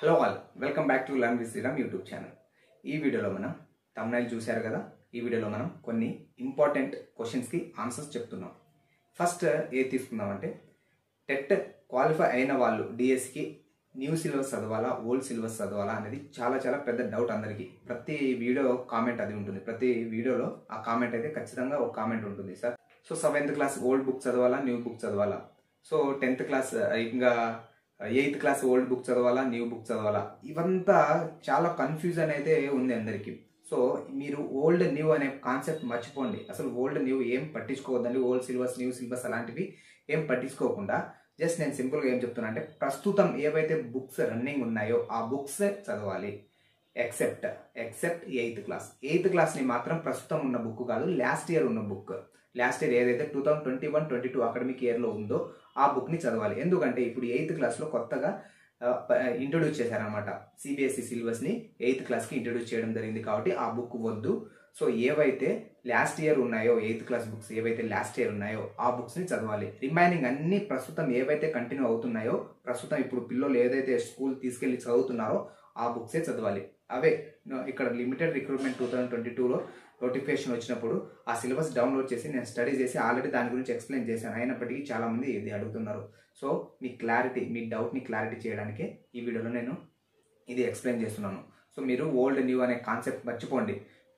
hello all welcome back to learn with Sriram YouTube channel ఈ వీడియోలో మనం తమిళనాడు చూశారు కదా ఈ వీడియోలో మనం కొన్ని ఇంపార్టెంట్ క్వశ్చన్స్కి ఆన్సర్స్ చెప్తున్నాం ఫస్ట్ ఏ తీసుకుందామంటే టెట్ క్వాలిఫై అయిన వాళ్ళు డిఎస్కి న్యూ సిలబస్ చదవాలా ఓల్డ్ సిలబస్ చదవాలా అనేది చాలా చాలా పెద్ద డౌట్ అందరికీ ప్రతి వీడియో కామెంట్ అది ఉంటుంది ప్రతి వీడియోలో ఆ కామెంట్ అయితే ఖచ్చితంగా ఒక కామెంట్ ఉంటుంది sir so seventh class old book చదవాలా న్యూ బుక్ చదవాలా సో టెన్త్ క్లాస్ ఇంకా ఎయిత్ క్లాస్ ఓల్డ్ బుక్ చదవాలా న్యూ బుక్ చదవాలా ఇవంతా చాలా కన్ఫ్యూజన్ అయితే ఉంది అందరికీ సో మీరు ఓల్డ్ న్యూ అనే కాన్సెప్ట్ మర్చిపోండి అసలు ఓల్డ్ న్యూ ఏం పట్టించుకోవద్దండి ఓల్డ్ సిలబస్ న్యూ సిలబస్ అలాంటివి ఏం పట్టించుకోకుండా జస్ట్ నేను సింపుల్గా ఏం చెప్తున్నా అంటే ప్రస్తుతం ఏవైతే బుక్స్ రన్నింగ్ ఉన్నాయో ఆ బుక్స్ చదవాలి except except eighth class eighth క్లాస్ని మాత్రం ప్రస్తుతం ఉన్న బుక్ కాదు లాస్ట్ ఇయర్ ఉన్న బుక్ లాస్ట్ ఇయర్ ఏదైతే two thousand twenty one twenty two academic ఇయర్లో ఉందో ఆ బుక్ని చదవాలి ఎందుకంటే ఇప్పుడు ఎయిత్ క్లాస్లో కొత్తగా ఇంట్రొడ్యూస్ చేశారనమాట సిబిఎస్ఈ సిలబస్ని ఎయిత్ క్లాస్కి ఇంట్రొడ్యూస్ చేయడం జరిగింది కాబట్టి ఆ బుక్ వద్దు సో ఏవైతే లాస్ట్ ఇయర్ ఉన్నాయో ఎయిత్ క్లాస్ బుక్స్ ఏవైతే లాస్ట్ ఇయర్ ఉన్నాయో ఆ బుక్స్ని చదవాలి రిమైనింగ్ అన్ని ప్రస్తుతం ఏవైతే కంటిన్యూ అవుతున్నాయో ప్రస్తుతం ఇప్పుడు పిల్లలు ఏదైతే స్కూల్ తీసుకెళ్ళి చదువుతున్నారో ఆ బుక్సే చదవాలి అవే ఇక్కడ limited recruitment two thousand twenty టూలో నోటిఫికేషన్ వచ్చినప్పుడు ఆ సిలబస్ డౌన్లోడ్ చేసి నేను స్టడీ చేసి ఆల్రెడీ దాని గురించి ఎక్స్ప్లెయిన్ చేశాను అయినప్పటికీ చాలామంది ఇది అడుగుతున్నారు సో మీ క్లారిటీ మీ డౌట్ని క్లారిటీ చేయడానికి ఈ వీడియోలో నేను ఇది ఎక్స్ప్లెయిన్ చేస్తున్నాను సో మీరు ఓల్డ్ న్యూ అనే కాన్సెప్ట్ మర్చిపోండి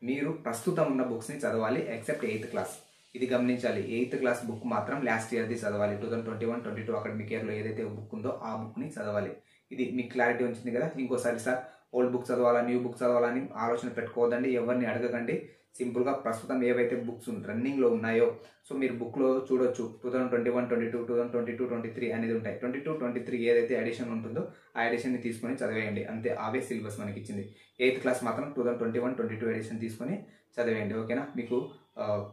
మీరు ప్రస్తుతం ఉన్న బుక్స్ని చదవాలి ఎక్సెప్ట్ ఎయిత్ క్లాస్ ఇది గమనించాలి ఎయిత్ క్లాస్ బుక్ మాత్రం లాస్ట్ ఇయర్ది చదవాలి two thousand twenty one twenty two academic ఇయర్లో ఏదైతే బుక్ ఉందో ఆ బుక్ని చదవాలి ఇది మీకు క్లారిటీ వచ్చింది కదా ఇంకోసారి సార్ ఓల్డ్ బుక్ చదవాలా న్యూ బుక్ చదవాలని ఆలోచన పెట్టుకోవద్దండి ఎవరిని అడగకండి సింపుల్గా ప్రస్తుతం ఏవైతే బుక్స్ రన్నింగ్లో ఉన్నాయో సో మీరు బుక్లో చూడొచ్చు two thousand twenty one twenty two two thousand twenty two twenty three అనేది ఉంటాయి ట్వంటీ టూ ట్వంటీ త్రీ ఏదైతే అడిషన్ ఉంటుందో ఆ అడిషన్ని తీసుకొని చదివేయండి అంతే అవే సిలబస్ మనకి ఇచ్చింది ఎయిత్ క్లాస్ మాత్రం two thousand twenty one twenty two edition తీసుకొని చదివేయండి ఓకేనా మీకు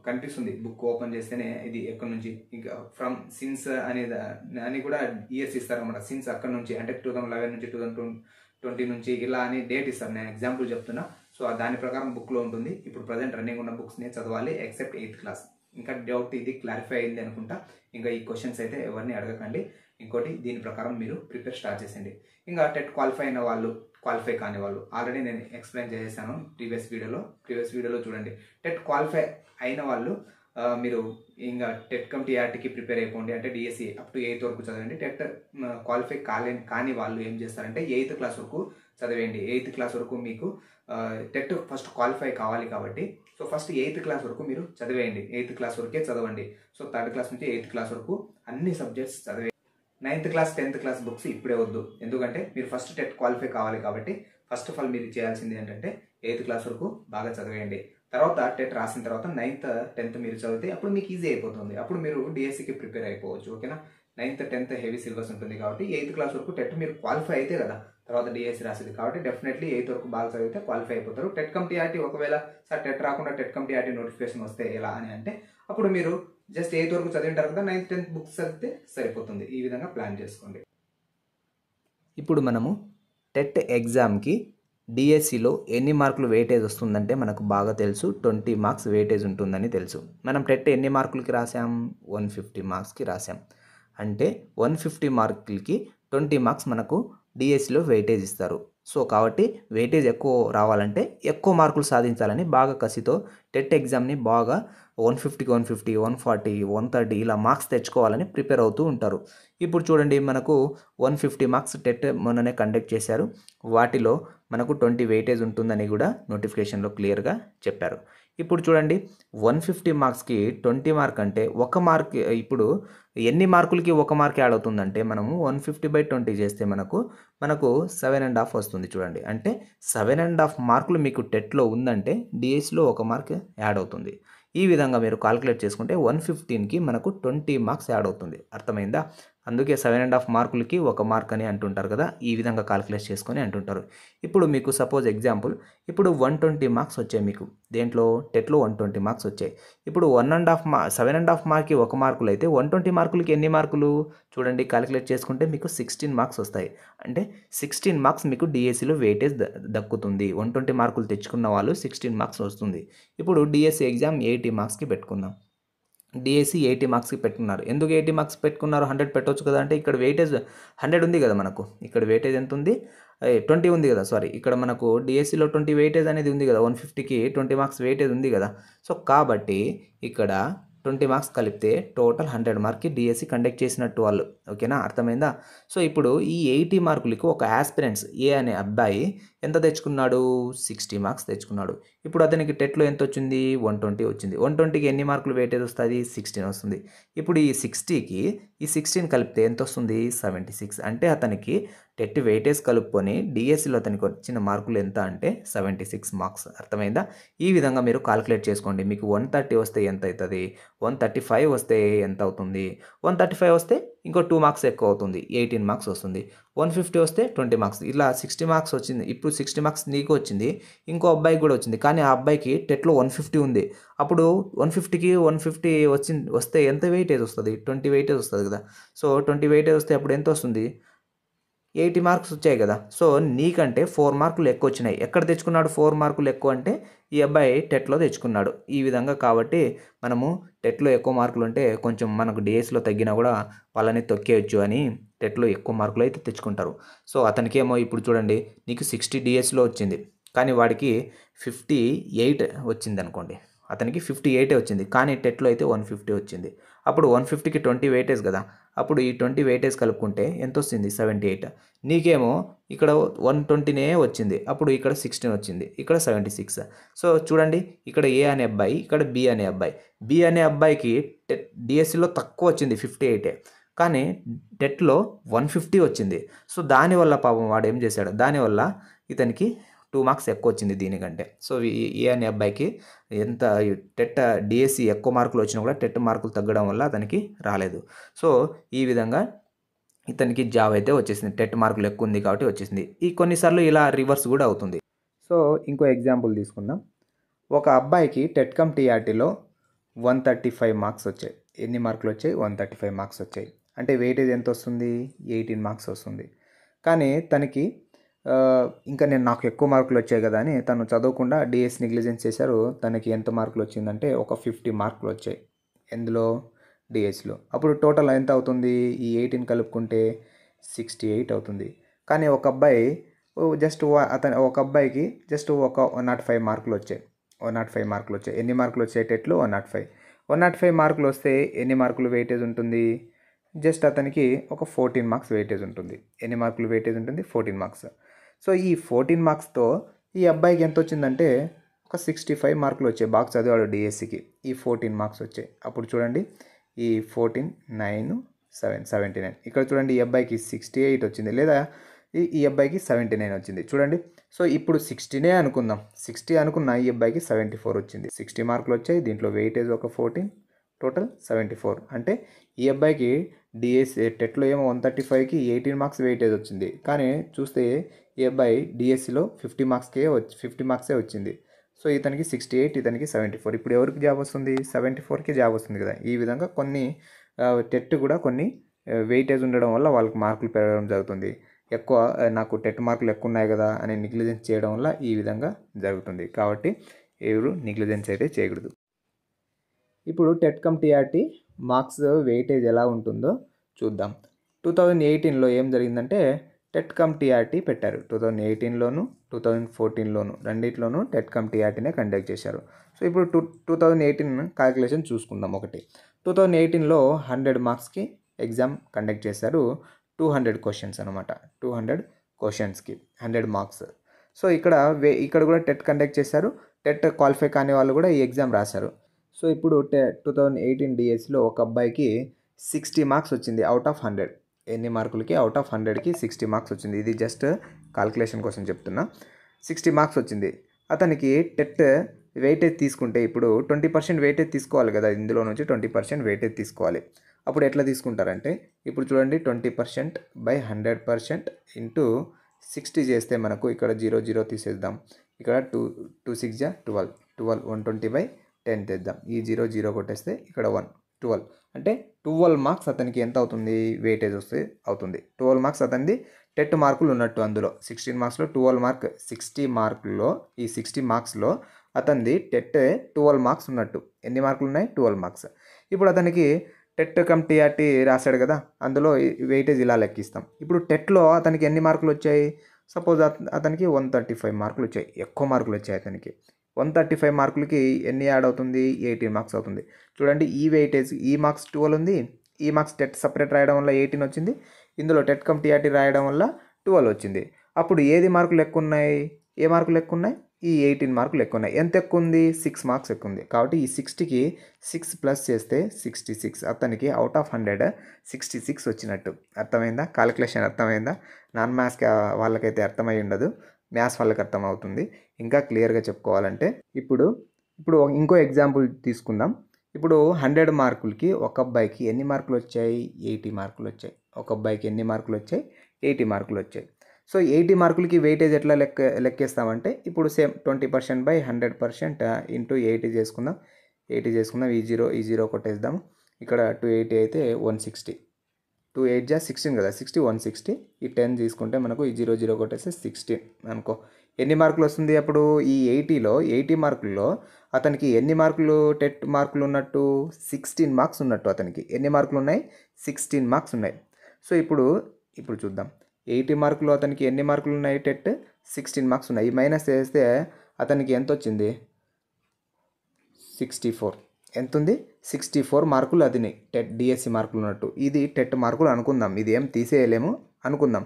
కనిపిస్తుంది బుక్ ఓపెన్ చేస్తేనే ఇది ఎక్కడి నుంచి ఇంకా ఫ్రమ్ సిన్స్ అనేది అని కూడా ఇయర్స్ ఇస్తారనమాట సిన్స్ అక్కడ నుంచి అంటే టూ థౌసండ్ లెవెన్ నుంచి టూ థౌసండ్ ట్వంటీ నుంచి ఇలా అని డేట్ ఇస్తారు నేను ఎగ్జాంపుల్ చెప్తున్నా సో దాని ప్రకారం బుక్లో ఉంటుంది ఇప్పుడు ప్రజెంట్ రన్నింగ్ ఉన్న నేను చదవాలి ఎక్సెప్ట్ ఎయిత్ క్లాస్ ఇంకా డౌట్ ఇది క్లారిఫై అయింది అనుకుంటా ఇంకా ఈ క్వశ్చన్స్ అయితే ఎవరిని అడగకండి ఇంకోటి దీని ప్రకారం మీరు ప్రిపేర్ స్టార్ట్ చేసేయండి ఇంకా టెట్ క్వాలిఫై అయిన వాళ్ళు క్వాలిఫై కాని వాళ్ళు ఆల్రెడీ నేను ఎక్స్ప్లెయిన్ చేసేసాను ప్రీవియస్ వీడియోలో ప్రీవియస్ వీడియోలో చూడండి టెట్ క్వాలిఫై అయిన వాళ్ళు మీరు ఇంకా టెట్ కమ్ టీఆర్టీకి ప్రిపేర్ అయిపోండి అంటే డిఎస్సి అప్ టు ఎయిత్ వరకు చదవండి టెట్ క్వాలిఫై కాలే కానీ వాళ్ళు ఏం చేస్తారంటే ఎయిత్ క్లాస్ వరకు చదివేయండి ఎయిత్ క్లాస్ వరకు మీకు టెట్ ఫస్ట్ క్వాలిఫై కావాలి కాబట్టి సో ఫస్ట్ ఎయిత్ క్లాస్ వరకు మీరు చదివేయండి ఎయిత్ క్లాస్ వరకే చదవండి సో థర్డ్ క్లాస్ నుంచి ఎయిత్ క్లాస్ వరకు అన్ని సబ్జెక్ట్స్ చదివే ninth class tenth class books ఇప్పుడే వద్దు ఎందుకంటే మీరు ఫస్ట్ టెట్ క్వాలిఫై కావాలి కాబట్టి ఫస్ట్ ఆఫ్ ఆల్ మీరు చేయాల్సింది ఏంటంటే ఎయిత్ క్లాస్ వరకు బాగా చదివేయండి తర్వాత టెట్ రాసిన తర్వాత నైన్త్ టెన్త్ మీరు చదివితే అప్పుడు మీకు ఈజీ అయిపోతుంది అప్పుడు మీరు డిఎస్సికి e ప్రిపేర్ అయిపోవచ్చు ఓకేనా నైన్త్ టెన్త్ హెవీ సిలబస్ ఉంటుంది కాబట్టి ఎయిత్ క్లాస్ వరకు టెట్ మీరు క్వాలిఫై అయితే కదా తర్వాత డిఎస్సి e రాసేది కాబట్టి డెఫినెట్లీ ఎయిత్ వరకు బాగా చదివితే క్వాలిఫై అయిపోతారు టెట్ కమ్ ఆర్టీ ఒకవేళ సార్ టెట్ రాకుండా టెట్ కమ్ టీఆర్టీ నోటిఫికేషన్ వస్తే ఎలా అని అంటే అప్పుడు మీరు జస్ట్ ఎయిత్ వరకు చదివింటారు కదా నైన్త్ టెన్త్ బుక్స్ చదివితే సరిపోతుంది ఈ విధంగా ప్లాన్ చేసుకోండి ఇప్పుడు మనము టెట్ ఎగ్జామ్కి డిఎస్సిలో ఎన్ని మార్కులు వెయిటేజ్ వస్తుందంటే మనకు బాగా తెలుసు ట్వంటీ మార్క్స్ వెయిటేజ్ ఉంటుందని తెలుసు మనం టెట్ ఎన్ని మార్కులకి రాసాం వన్ ఫిఫ్టీ మార్క్స్కి రాసాం అంటే వన్ ఫిఫ్టీ మార్కులకి ట్వంటీ మార్క్స్ మనకు డిఎస్సిలో వెయిటేజ్ ఇస్తారు సో కాబట్టి వెయిటేజ్ ఎక్కువ రావాలంటే ఎక్కువ మార్కులు సాధించాలని బాగా కసితో టెట్ ఎగ్జామ్ని బాగా వన్ ఫిఫ్టీకి one fifty one forty one thirty ఇలా మార్క్స్ తెచ్చుకోవాలని ప్రిపేర్ అవుతూ ఉంటారు ఇప్పుడు చూడండి మనకు వన్ ఫిఫ్టీ మార్క్స్ టెట్ మొన్ననే కండక్ట్ చేశారు వాటిలో మనకు ట్వంటీ వెయిటేజ్ ఉంటుందని కూడా నోటిఫికేషన్లో క్లియర్గా చెప్పారు ఇప్పుడు చూడండి వన్ ఫిఫ్టీ మార్క్స్కి ట్వంటీ మార్క్ అంటే ఒక మార్క్ ఇప్పుడు ఎన్ని మార్కులకి ఒక మార్క్ యాడ్ అవుతుందంటే మనము వన్ ఫిఫ్టీ బై ట్వంటీ చేస్తే మనకు మనకు సెవెన్ అండ్ హాఫ్ వస్తుంది చూడండి అంటే సెవెన్ అండ్ హాఫ్ మార్కులు మీకు టెట్లో ఉందంటే డిఎస్లో ఒక మార్క్ యాడ్ అవుతుంది ఈ విధంగా మీరు కాల్కులేట్ చేసుకుంటే వన్ ఫిఫ్టీన్కి మనకు ట్వంటీ మార్క్స్ యాడ్ అవుతుంది అర్థమైందా అందుకే సెవెన్ అండ్ హాఫ్ మార్కులకి ఒక మార్క్ అని అంటుంటారు కదా ఈ విధంగా కాలిక్యులేట్ చేసుకొని అంటుంటారు ఇప్పుడు మీకు సపోజ్ ఎగ్జాంపుల్ ఇప్పుడు వన్ ట్వంటీ మార్క్స్ వచ్చాయి మీకు దేంట్లో టెట్లో వన్ ట్వంటీ మార్క్స్ వచ్చాయి ఇప్పుడు వన్ అండ్ హాఫ్ మా సెవెన్ అండ్ హాఫ్ మార్క్కి ఒక మార్కులు అయితే వన్ ట్వంటీ మార్కులకి ఎన్ని మార్కులు చూడండి కాలిక్యులేట్ చేసుకుంటే మీకు సిక్స్టీన్ మార్క్స్ వస్తాయి అంటే సిక్స్టీన్ మార్క్స్ మీకు డిఎస్సిలో వెయిటేజ్ దక్కుతుంది వన్ ట్వంటీ మార్కులు తెచ్చుకున్న వాళ్ళు సిక్స్టీన్ మార్క్స్ వస్తుంది ఇప్పుడు డిఎస్సి ఎగ్జామ్ ఎయిటీ మార్క్స్కి పెట్టుకుందాం డిఎస్సి ఎయిటీ మార్క్స్కి పెట్టుకున్నారు ఎందుకు ఎయిటీ మార్క్స్ పెట్టుకున్నారు హండ్రెడ్ పెట్టవచ్చు కదా అంటే ఇక్కడ వెయిటేజ్ హండ్రెడ్ ఉంది కదా మనకు ఇక్కడ వెయిటేజ్ ఎంత ఉంది ట్వంటీ ఉంది కదా సారీ ఇక్కడ మనకు డిఎస్సిలో ట్వంటీ వెయిటేజ్ అనేది ఉంది కదా వన్ ఫిఫ్టీకి ట్వంటీ మార్క్స్ వెయిటేజ్ ఉంది కదా సో కాబట్టి ఇక్కడ ట్వంటీ మార్క్స్ కలిపితే టోటల్ హండ్రెడ్ మార్క్కి డిఎస్సి కండక్ట్ చేసినట్టు వాళ్ళు ఓకేనా అర్థమైందా సో ఇప్పుడు ఈ ఎయిటీ మార్కులకు ఒక ఆస్పిరెంట్స్ ఏ అనే అబ్బాయి ఎంత తెచ్చుకున్నాడు సిక్స్టీ మార్క్స్ తెచ్చుకున్నాడు ఇప్పుడు అతనికి టెట్లో ఎంత వచ్చింది వన్ ట్వంటీ వచ్చింది వన్ ట్వంటీకి ఎన్ని మార్కులు వెయిటేజ్ వస్తుంది సిక్స్టీన్ వస్తుంది ఇప్పుడు ఈ సిక్స్టీకి ఈ సిక్స్టీన్ కలిపితే ఎంత వస్తుంది సెవెంటీ సిక్స్ అంటే అతనికి టెట్ వెయిటేజ్ కలుపుకొని డిఎస్సిలో అతనికి వచ్చిన మార్కులు ఎంత అంటే సెవెంటీ సిక్స్ మార్క్స్ అర్థమైందా ఈ విధంగా మీరు కాలిక్యులేట్ చేసుకోండి మీకు వన్ థర్టీ వస్తే ఎంత అవుతుంది వన్ థర్టీ ఫైవ్ వస్తే ఎంత అవుతుంది వన్ థర్టీ ఫైవ్ వస్తే ఇంకో టూ మార్క్స్ ఎక్కువ అవుతుంది ఎయిటీన్ మార్క్స్ వస్తుంది వన్ ఫిఫ్టీ వస్తే ట్వంటీ మార్క్స్ ఇలా సిక్స్టీ మార్క్స్ వచ్చింది ఇప్పుడు సిక్స్టీ మార్క్స్ నీకు వచ్చింది ఇంకో అబ్బాయికి కూడా వచ్చింది కానీ ఆ అబ్బాయికి టెట్లో వన్ ఫిఫ్టీ ఉంది అప్పుడు వన్ ఫిఫ్టీకి వన్ ఫిఫ్టీ వచ్చింది వస్తే ఎంత వెయిటేజ్ వస్తుంది ట్వంటీ వెయిటేజ్ వస్తుంది కదా సో ట్వంటీ వెయిటేజ్ వస్తే అప్పుడు ఎంత వస్తుంది ఎయిటీ మార్క్స్ వచ్చాయి కదా సో నీకంటే ఫోర్ మార్కులు ఎక్కువ వచ్చినాయి ఎక్కడ తెచ్చుకున్నాడు ఫోర్ మార్కులు ఎక్కువ అంటే ఈ అబ్బాయి టెట్లో తెచ్చుకున్నాడు ఈ విధంగా కాబట్టి మనము టెట్లో ఎక్కువ మార్కులు ఉంటే కొంచెం మనకు డిఎస్లో తగ్గినా కూడా వాళ్ళని తొక్కేయచ్చు అని టెట్లో ఎక్కువ మార్కులు అయితే తెచ్చుకుంటారు సో అతనికి ఏమో ఇప్పుడు చూడండి నీకు సిక్స్టీ డిఎస్లో వచ్చింది కానీ వాడికి ఫిఫ్టీ ఎయిట్ వచ్చింది అనుకోండి అతనికి ఫిఫ్టీ ఎయిటే వచ్చింది కానీ టెట్లో అయితే వన్ ఫిఫ్టీ వచ్చింది అప్పుడు వన్ ఫిఫ్టీకి ట్వంటీ వెయిటేజ్ కదా అప్పుడు ఈ ట్వంటీ వెయిటేజ్ కలుపుకుంటే ఎంత వస్తుంది సెవెంటీ ఎయిట్ నీకేమో ఇక్కడ వన్ ట్వంటీనే వచ్చింది అప్పుడు ఇక్కడ సిక్స్టీన్ వచ్చింది ఇక్కడ సెవెంటీ సిక్స్ సో చూడండి ఇక్కడ ఏ అనే అబ్బాయి ఇక్కడ బి అనే అబ్బాయి బి అనే అబ్బాయికి టెట్ డిఎస్సిలో తక్కువ వచ్చింది ఫిఫ్టీ ఎయిటే కానీ టెట్లో వన్ ఫిఫ్టీ వచ్చింది సో దానివల్ల పాపం వాడు ఏం చేశాడు దానివల్ల ఇతనికి టూ మార్క్స్ ఎక్కువ వచ్చింది దీనికంటే సో ఏ అనే అబ్బాయికి ఎంత టెట్ డిఎస్సి ఎక్కువ మార్కులు వచ్చినా కూడా టెట్ మార్కులు తగ్గడం వల్ల అతనికి రాలేదు సో ఈ విధంగా ఇతనికి జాబ్ అయితే వచ్చేసింది టెట్ మార్కులు ఎక్కువ ఉంది కాబట్టి వచ్చేసింది ఈ కొన్నిసార్లు ఇలా రివర్స్ కూడా అవుతుంది సో ఇంకో ఎగ్జాంపుల్ తీసుకుందాం ఒక అబ్బాయికి టెట్కమ్ టీఆర్టీలో వన్ థర్టీ ఫైవ్ మార్క్స్ వచ్చాయి ఎన్ని మార్కులు వచ్చాయి వన్ థర్టీ ఫైవ్ మార్క్స్ వచ్చాయి అంటే వెయిటేజ్ ఎంత వస్తుంది ఎయిటీన్ మార్క్స్ వస్తుంది కానీ తనకి ఇంకా నేను నాకు ఎక్కువ మార్కులు వచ్చాయి కదా అని తను చదవకుండా డిఎస్ నెగ్లిజెన్స్ చేశారు తనకి ఎంత మార్కులు వచ్చిందంటే ఒక ఫిఫ్టీ మార్కులు వచ్చాయి ఎందులో డిఎస్లో అప్పుడు టోటల్ ఎంత అవుతుంది ఈ ఎయిటీన్ కలుపుకుంటే సిక్స్టీ ఎయిట్ అవుతుంది కానీ ఒక అబ్బాయి జస్ట్ అతని ఒక అబ్బాయికి జస్ట్ ఒక వన్ నాట్ ఫైవ్ మార్కులు వచ్చాయి వన్ నాట్ ఫైవ్ మార్కులు వచ్చాయి ఎన్ని మార్కులు వచ్చేటట్లు one nought five one nought five మార్కులు వస్తే ఎన్ని మార్కులు వెయిటేజ్ ఉంటుంది జస్ట్ అతనికి ఒక ఫోర్టీన్ మార్క్స్ వెయిటేజ్ ఉంటుంది ఎన్ని మార్కులు వెయిటేజ్ ఉంటుంది ఫోర్టీన్ మార్క్స్ సో ఈ ఫోర్టీన్ మార్క్స్తో ఈ అబ్బాయికి ఎంత వచ్చిందంటే ఒక సిక్స్టీ ఫైవ్ మార్కులు వచ్చాయి బాగా చదివాడు డిఎస్సికి ఈ ఫోర్టీన్ మార్క్స్ వచ్చాయి అప్పుడు చూడండి ఈ fourteen nine seven seventy nine ఇక్కడ చూడండి ఈ అబ్బాయికి సిక్స్టీ ఎయిట్ వచ్చింది లేదా ఈ అబ్బాయికి సెవెంటీ నైన్ వచ్చింది చూడండి సో ఇప్పుడు సిక్స్టీనే అనుకుందాం సిక్స్టీ అనుకున్న ఈ అబ్బాయికి సెవెంటీ ఫోర్ వచ్చింది సిక్స్టీ మార్కులు వచ్చాయి దీంట్లో వెయిటేజ్ ఒక ఫోర్టీన్ టోటల్ సెవెంటీ ఫోర్ అంటే ఈ అబ్బాయికి డిఎస్ టెట్లో ఏమో వన్ థర్టీ ఫైవ్కి ఎయిటీన్ మార్క్స్ వెయిటేజ్ వచ్చింది కానీ చూస్తే ఏ అబ్బాయి డిఎస్సిలో ఫిఫ్టీ మార్క్స్కే వచ్చి ఫిఫ్టీ మార్క్సే వచ్చింది సో ఇతనికి సిక్స్టీ ఎయిట్ ఇతనికి సెవెంటీ ఫోర్ ఇప్పుడు ఎవరికి జాబ్ వస్తుంది సెవెంటీ ఫోర్కి జాబ్ వస్తుంది కదా ఈ విధంగా కొన్ని టెట్ కూడా కొన్ని వెయిటేజ్ ఉండడం వల్ల వాళ్ళకి మార్కులు పెరగడం జరుగుతుంది ఎక్కువ నాకు టెట్ మార్కులు ఎక్కువ ఉన్నాయి కదా అని నెగ్లిజెన్స్ చేయడం వల్ల ఈ విధంగా జరుగుతుంది కాబట్టి ఎవరు నెగ్లిజెన్స్ అయితే చేయకూడదు ఇప్పుడు TET cum TRT marks weightage ఎలా ఉంటుందో చూద్దాం టూ థౌజండ్ ఎయిటీన్లో ఏం జరిగిందంటే టెట్ కమ్ టీఆర్టీ పెట్టారు టూ థౌజండ్ ఎయిటీన్లోను టూ థౌజండ్ ఫోర్టీన్లోను రెండిట్లోనూ టెట్ కమ్ టీఆర్టీనే కండక్ట్ చేశారు సో ఇప్పుడు two two thousand eighteen calculation చూసుకుందాం ఒకటి టూ థౌజండ్ ఎయిటీన్లో హండ్రెడ్ మార్క్స్కి ఎగ్జామ్ కండక్ట్ చేశారు టూ హండ్రెడ్ క్వశ్చన్స్ అనమాట టూ హండ్రెడ్ క్వశ్చన్స్కి హండ్రెడ్ మార్క్స్ సో ఇక్కడ వే ఇక్కడ కూడా టెట్ కండక్ట్ చేశారు టెట్ క్వాలిఫై కాని వాళ్ళు కూడా ఈ ఎగ్జామ్ రాశారు సో ఇప్పుడు టె టూ థౌజండ్ ఎయిటీన్ డిఎస్లో ఒక అబ్బాయికి సిక్స్టీ మార్క్స్ వచ్చింది అవుట్ ఆఫ్ హండ్రెడ్ ఎన్ని మార్కులకి అవుట్ ఆఫ్ హండ్రెడ్కి సిక్స్టీ మార్క్స్ వచ్చింది ఇది జస్ట్ కాల్కులేషన్ కోసం చెప్తున్నా సిక్స్టీ మార్క్స్ వచ్చింది అతనికి టెట్ వెయిటేజ్ తీసుకుంటే ఇప్పుడు ట్వంటీ పర్సెంట్ వెయిటేజ్ తీసుకోవాలి కదా ఇందులో నుంచి ట్వంటీ పర్సెంట్ వెయిటేజ్ తీసుకోవాలి అప్పుడు ఎట్లా తీసుకుంటారంటే ఇప్పుడు చూడండి twenty percent by hundred percent into sixty చేస్తే మనకు ఇక్కడ జీరో జీరో తీసేద్దాం ఇక్కడ టూ టూ సిక్స్ జా twelve twelve one twenty by ten తెద్దాం ఈ జీరో జీరో కొట్టేస్తే ఇక్కడ వన్ ట్వెల్వ్ అంటే ట్వెల్వ్ మార్క్స్ అతనికి ఎంత అవుతుంది వెయిటేజ్ వస్తే అవుతుంది ట్వెల్వ్ మార్క్స్ అతనిది టెట్ మార్కులు ఉన్నట్టు అందులో సిక్స్టీన్ మార్క్స్లో ట్వెల్వ్ మార్క్ సిక్స్టీ మార్కుల్లో ఈ సిక్స్టీ మార్క్స్లో అతనిది టెట్ ట్వెల్వ్ మార్క్స్ ఉన్నట్టు ఎన్ని మార్కులు ఉన్నాయి ట్వెల్వ్ మార్క్స్ ఇప్పుడు అతనికి టెట్ కమ్ టీఆర్టీ రాశాడు కదా అందులో వెయిటేజ్ ఇలా లెక్కిస్తాం ఇప్పుడు టెట్లో అతనికి ఎన్ని మార్కులు వచ్చాయి సపోజ్ అతనికి వన్ థర్టీ ఫైవ్ మార్కులు వచ్చాయి ఎక్కువ మార్కులు వచ్చాయి అతనికి వన్ థర్టీ ఫైవ్ మార్కులకి ఎన్ని యాడ్ అవుతుంది ఎయిటీన్ మార్క్స్ అవుతుంది చూడండి ఈ వెయిటేజ్ ఈ మార్క్స్ ట్వెల్వ్ ఉంది ఈ మార్క్స్ టెట్ సపరేట్ రాయడం వల్ల ఎయిటీన్ వచ్చింది ఇందులో టెట్ కమ్ టీఆర్టీ రాయడం వల్ల ట్వెల్వ్ వచ్చింది అప్పుడు ఏది మార్కులు ఎక్కువ ఉన్నాయి ఏ మార్కులు ఎక్కువ ఉన్నాయి ఈ ఎయిటీన్ మార్కులు ఎక్కువ ఉన్నాయి ఎంత ఎక్కువ ఉంది సిక్స్ మార్క్స్ ఎక్కువ ఉంది కాబట్టి ఈ సిక్స్టీకి సిక్స్ ప్లస్ చేస్తే సిక్స్టీ సిక్స్ అతనికి out of hundred sixty six వచ్చినట్టు అర్థమైందా కాలిక్యులేషన్ అర్థమైందా నాన్ మ్యాథ్స్ వాళ్ళకైతే అర్థమై ఉండదు మ్యాథ్స్ వాళ్ళకి అర్థమవుతుంది ఇంకా క్లియర్గా చెప్పుకోవాలంటే ఇప్పుడు ఇప్పుడు ఇంకో ఎగ్జాంపుల్ తీసుకుందాం ఇప్పుడు హండ్రెడ్ మార్కులకి ఒక అబ్బాయికి ఎన్ని మార్కులు వచ్చాయి ఎయిటీ మార్కులు వచ్చాయి ఒక అబ్బాయికి ఎన్ని మార్కులు వచ్చాయి ఎయిటీ మార్కులు వచ్చాయి సో ఎయిటీ మార్కులకి వెయిటేజ్ ఎట్లా లెక్క లెక్కేస్తామంటే ఇప్పుడు same twenty percent by hundred percent into eighty చేసుకుందాం ఎయిటీ చేసుకుందాం ఈ జీరో ఈ జీరో కొట్టేద్దాం ఇక్కడ టూ ఎయిటీ అయితే వన్ సిక్స్టీ టూ ఎయిట్ జా సిక్స్టీన్ కదా సిక్స్టీ వన్ సిక్స్టీ ఈ టెన్ తీసుకుంటే మనకు ఈ జీరో జీరో వస్తే సిక్స్టీన్ అనుకో ఎన్ని మార్కులు వస్తుంది అప్పుడు ఈ ఎయిటీలో ఎయిటీ మార్కుల్లో అతనికి ఎన్ని మార్కులు టెట్ మార్కులు ఉన్నట్టు సిక్స్టీన్ మార్క్స్ ఉన్నట్టు అతనికి ఎన్ని మార్కులు ఉన్నాయి సిక్స్టీన్ మార్క్స్ ఉన్నాయి సో ఇప్పుడు ఇప్పుడు చూద్దాం ఎయిటీ మార్కులు అతనికి ఎన్ని మార్కులు ఉన్నాయి టెట్ సిక్స్టీన్ మార్క్స్ ఉన్నాయి ఈ మైనస్ చేస్తే అతనికి ఎంత వచ్చింది సిక్స్టీ ఫోర్ ఎంత ఉంది సిక్స్టీ ఫోర్ మార్కులు అది టెట్ డిఎస్సి మార్కులు ఉన్నట్టు ఇది టెట్ మార్కులు అనుకుందాం ఇది ఏం తీసేయలేము అనుకుందాం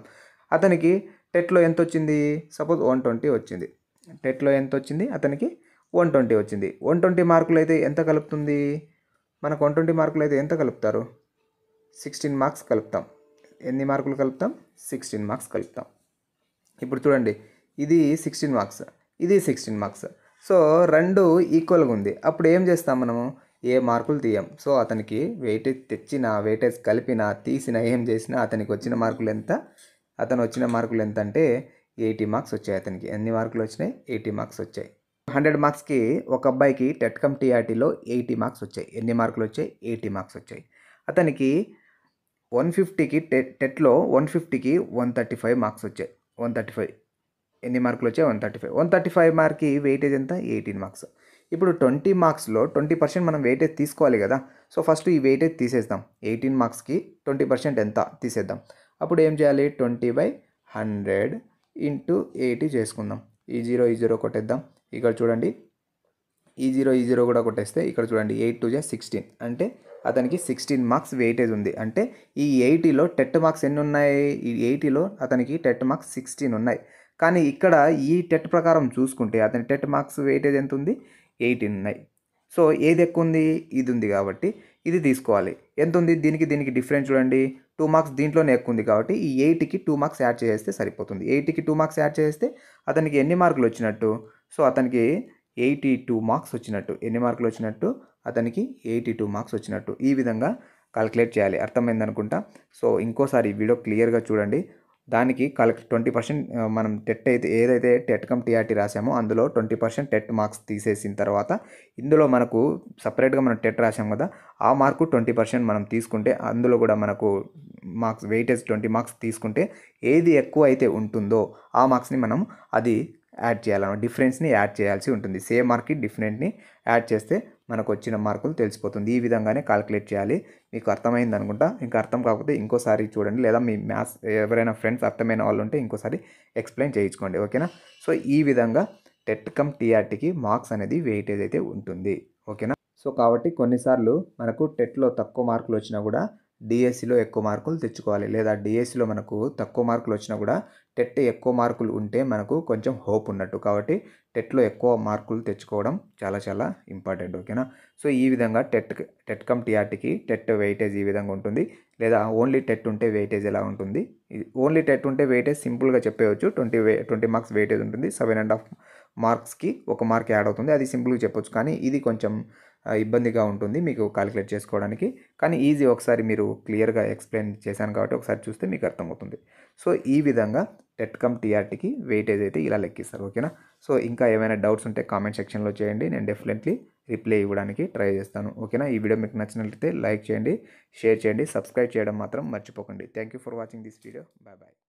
అతనికి టెట్లో ఎంత వచ్చింది సపోజ్ వన్ ట్వంటీ వచ్చింది టెట్లో ఎంత వచ్చింది అతనికి వన్ ట్వంటీ వచ్చింది వన్ ట్వంటీ మార్కులు అయితే ఎంత కలుపుతుంది మనకు వన్ ట్వంటీ మార్కులు అయితే ఎంత కలుపుతారు సిక్స్టీన్ మార్క్స్ కలుపుతాం ఎన్ని మార్కులు కలుపుతాం సిక్స్టీన్ మార్క్స్ కలుపుతాం ఇప్పుడు చూడండి ఇది సిక్స్టీన్ మార్క్స్ ఇది సిక్స్టీన్ మార్క్స్ సో రెండు ఈక్వల్గా ఉంది అప్పుడు ఏం చేస్తాం మనము ఏ మార్కులు తీయం సో అతనికి వెయిటేజ్ తెచ్చిన వెయిటేజ్ కలిపిన తీసిన ఏం చేసినా అతనికి వచ్చిన మార్కులు ఎంత అతను వచ్చిన మార్కులు ఎంత అంటే ఎయిటీ మార్క్స్ వచ్చాయి అతనికి ఎన్ని మార్కులు వచ్చినాయి ఎయిటీ మార్క్స్ వచ్చాయి హండ్రెడ్ మార్క్స్కి ఒక అబ్బాయికి టెట్కమ్ టీఆర్టీలో ఎయిటీ మార్క్స్ వచ్చాయి ఎన్ని మార్కులు వచ్చాయి ఎయిటీ మార్క్స్ వచ్చాయి అతనికి వన్ ఫిఫ్టీకి టెట్ టెట్లో వన్ ఫిఫ్టీకి వన్ థర్టీ ఫైవ్ మార్క్స్ వచ్చాయి వన్ థర్టీ ఫైవ్ ఎన్ని మార్కులు వచ్చాయి one thirty five one thirty five మార్క్కి వెయిటేజ్ ఎంత ఎయిటీన్ మార్క్స్ ఇప్పుడు ట్వంటీ మార్క్స్లో ట్వంటీ పర్సెంట్ మనం వెయిటేజ్ తీసుకోవాలి కదా సో ఫస్ట్ ఈ వెయిటేజ్ తీసేద్దాం ఎయిటీన్ మార్క్స్కి ట్వంటీ పర్సెంట్ ఎంత తీసేద్దాం అప్పుడు ఏం చేయాలి twenty by hundred into eighty చేసుకుందాం ఈ జీరో ఈ జీరో కొట్టేద్దాం ఇక్కడ చూడండి ఈ జీరో ఈ జీరో కూడా కొట్టేస్తే ఇక్కడ చూడండి ఎయిట్ టూ జా సిక్స్టీన్ అంటే అతనికి సిక్స్టీన్ మార్క్స్ వెయిటేజ్ ఉంది అంటే ఈ ఎయిటీలో టెట్ మార్క్స్ ఎన్ని ఉన్నాయి ఈ ఎయిటీలో అతనికి టెట్ మార్క్స్ సిక్స్టీన్ ఉన్నాయి కానీ ఇక్కడ ఈ టెట్ ప్రకారం చూసుకుంటే అతని టెట్ మార్క్స్ వెయిటేజ్ ఎంత ఉంది ఎయిటీన్ ఉన్నాయి సో ఏది ఎక్కువ ఉంది ఇది ఉంది కాబట్టి ఇది తీసుకోవాలి ఎంత ఉంది దీనికి దీనికి డిఫరెన్స్ చూడండి టూ మార్క్స్ దీంట్లోనే ఎక్కువ ఉంది కాబట్టి ఈ ఎయిట్కి టూ మార్క్స్ యాడ్ చేస్తే సరిపోతుంది ఎయిట్కి టూ మార్క్స్ యాడ్ చేస్తే అతనికి ఎన్ని మార్కులు వచ్చినట్టు సో అతనికి ఎయిటీ టూ మార్క్స్ వచ్చినట్టు ఎన్ని మార్కులు వచ్చినట్టు అతనికి ఎయిటీ టూ మార్క్స్ వచ్చినట్టు ఈ విధంగా కాల్కులేట్ చేయాలి అర్థమైందనుకుంటా సో ఇంకోసారి ఈ వీడియో క్లియర్గా చూడండి దానికి కలెక్ట్ ట్వంటీ పర్సెంట్ మనం టెట్ అయితే ఏదైతే టెట్ కమ్ టీఆర్టీ రాసామో అందులో ట్వంటీ పర్సెంట్ టెట్ మార్క్స్ తీసేసిన తర్వాత ఇందులో మనకు సపరేట్గా మనం టెట్ రాసాం కదా ఆ మార్కు ట్వంటీ పర్సెంట్ మనం తీసుకుంటే అందులో కూడా మనకు మార్క్స్ వెయిటేజ్ ట్వంటీ మార్క్స్ తీసుకుంటే ఏది ఎక్కువ అయితే ఉంటుందో ఆ మార్క్స్ని మనం అది యాడ్ చేయాలన్నమాట డిఫరెన్స్ని యాడ్ చేయాల్సి ఉంటుంది సేమ్ మార్క్కి డిఫరెంట్ని యాడ్ చేస్తే మనకు వచ్చిన మార్కులు తెలిసిపోతుంది ఈ విధంగానే కాలిక్యులేట్ చేయాలి మీకు అర్థమైంది అనుకుంటా ఇంకా అర్థం కాకపోతే ఇంకోసారి చూడండి లేదా మీ మ్యాథ్స్ ఎవరైనా ఫ్రెండ్స్ అర్థమైన వాళ్ళు ఉంటే ఇంకోసారి ఎక్స్ప్లెయిన్ చేయించుకోండి ఓకేనా సో ఈ విధంగా టెట్ కమ్ టీఆర్టీకి మార్క్స్ అనేది వెయిటేజ్ అయితే ఉంటుంది ఓకేనా సో కాబట్టి కొన్నిసార్లు మనకు టెట్లో తక్కువ మార్కులు వచ్చినా కూడా డిఎస్సిలో ఎక్కువ మార్కులు తెచ్చుకోవాలి లేదా డిఎస్సిలో మనకు తక్కువ మార్కులు వచ్చినా కూడా టెట్ ఎక్కువ మార్కులు ఉంటే మనకు కొంచెం హోప్ ఉన్నట్టు కాబట్టి టెట్లో ఎక్కువ మార్కులు తెచ్చుకోవడం చాలా చాలా ఇంపార్టెంట్ ఓకేనా సో ఈ విధంగా టెట్ టెట్ కమ్ టీఆర్టీకి టెట్ వెయిటేజ్ ఈ విధంగా ఉంటుంది లేదా ఓన్లీ టెట్ ఉంటే వెయిటేజ్ ఎలా ఉంటుంది ఓన్లీ టెట్ ఉంటే వెయిటేజ్ సింపుల్గా చెప్పేయచ్చు ట్వంటీ వే ట్వంటీ మార్క్స్ వెయిటేజ్ ఉంటుంది సెవెన్ అండ్ హాఫ్ మార్క్స్కి ఒక మార్క్ యాడ్ అవుతుంది అది సింపుల్గా చెప్పొచ్చు కానీ ఇది కొంచెం ఇబ్బందిగా ఉంటుంది మీకు కాలిక్యులేట్ చేసుకోవడానికి కానీ ఈజీ ఒకసారి మీరు క్లియర్గా ఎక్స్ప్లెయిన్ చేశాను కాబట్టి ఒకసారి చూస్తే మీకు అర్థమవుతుంది సో ఈ విధంగా టెట్ కమ్ టీఆర్టీకి వెయిటేజ్ అయితే ఇలా లెక్కిస్తారు ఓకేనా సో ఇంకా ఏమైనా డౌట్స్ ఉంటే కామెంట్ సెక్షన్లో చేయండి నేను డెఫినెట్లీ రిప్లై ఇవ్వడానికి ట్రై చేస్తాను ఓకేనా ఈ వీడియో మీకు నచ్చినట్లయితే లైక్ చేయండి షేర్ చేయండి సబ్స్క్రైబ్ చేయడం మాత్రం మర్చిపోకండి thank you for watching this video bye bye